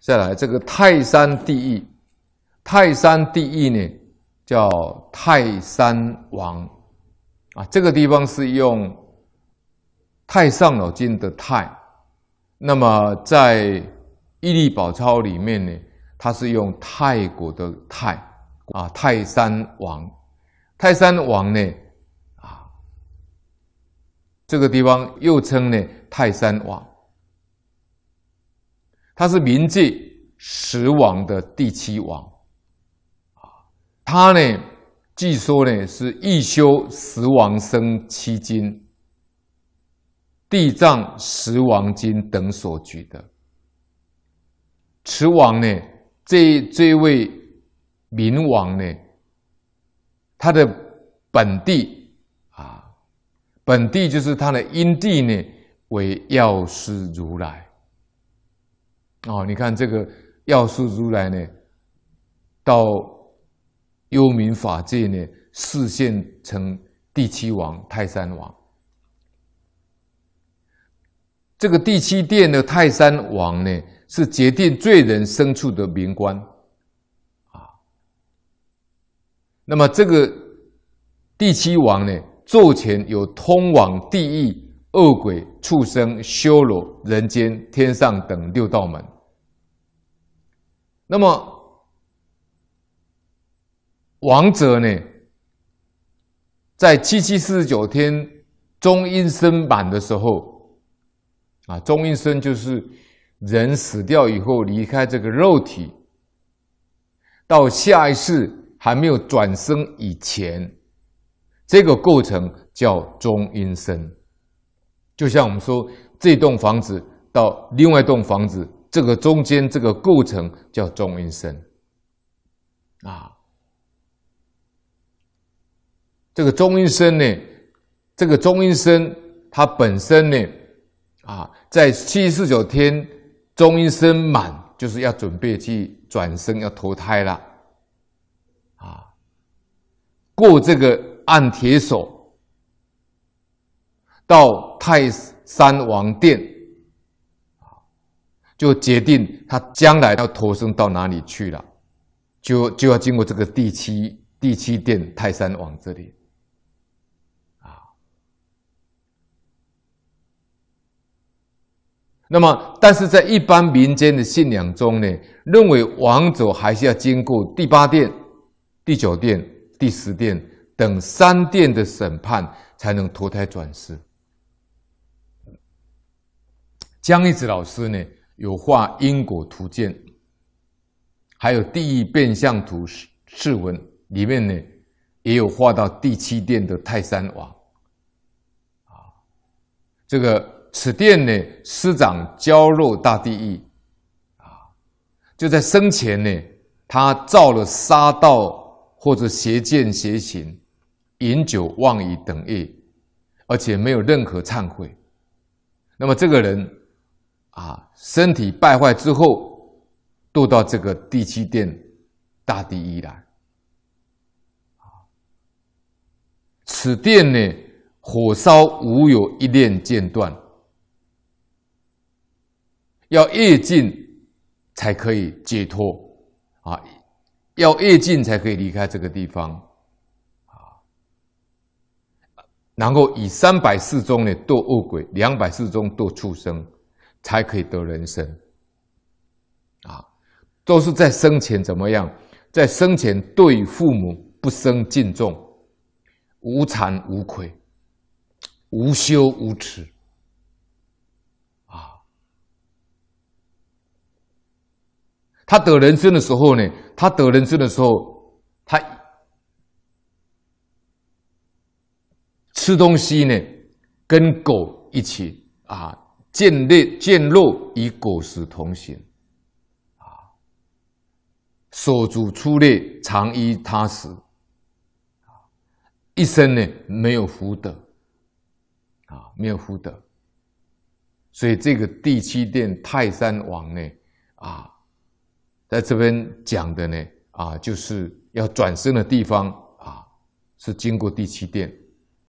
再来这个泰山地狱，泰山地狱呢叫泰山王，啊，这个地方是用太上老君的太，那么在《易力宝钞》里面呢，它是用泰国的泰，啊，泰山王，泰山王呢，啊，这个地方又称呢泰山王。他是冥界十王的第七王，啊，他呢，据说呢是译修十王生七经、地藏十王经等所举的。持王呢，这这位冥王呢，他的本地啊，本地就是他的因地呢为药师如来。哦，你看这个药师如来呢，到幽冥法界呢，视现成第七王泰山王。这个第七殿的泰山王呢，是决定罪人牲处的名官啊。那么这个第七王呢，坐前有通往地狱。恶鬼、畜生、修罗、人间、天上等六道门。那么，王者呢，在七七四十九天中阴身版的时候，啊，中阴身就是人死掉以后离开这个肉体，到下一世还没有转生以前，这个过程叫中阴身。就像我们说，这栋房子到另外一栋房子，这个中间这个构成叫中阴身啊。这个中阴身呢，这个中阴身它本身呢，啊，在七四九天中阴身满，就是要准备去转生要投胎了啊，过这个暗铁手。到泰山王殿啊，就决定他将来要投生到哪里去了，就就要经过这个第七第七殿泰山王这里啊。那么，但是在一般民间的信仰中呢，认为王者还是要经过第八殿、第九殿、第十殿等三殿的审判，才能投胎转世。江一子老师呢有画因果图鉴，还有地狱变相图释视文里面呢也有画到第七殿的泰山王，啊，这个此殿呢师长焦肉大地狱，啊，就在生前呢他造了杀道或者邪见邪行，饮酒妄语等业，而且没有任何忏悔，那么这个人。啊，身体败坏之后，堕到这个第七殿大地一来。啊，此殿呢，火烧无有一念间断，要夜尽才可以解脱啊，要夜尽才可以离开这个地方啊。然后以三百四宗呢堕恶鬼，两百四宗，堕畜生。才可以得人生，啊，都是在生前怎么样？在生前对父母不生敬重，无惭无愧，无羞无耻，啊，他得人生的时候呢？他得人生的时候，他吃东西呢，跟狗一起啊。见劣见落，与果实同行；啊，所主粗劣，常依他食；啊，一生呢没有福德；啊，没有福德。所以这个第七殿泰山王呢，啊，在这边讲的呢，啊，就是要转生的地方啊，是经过第七殿。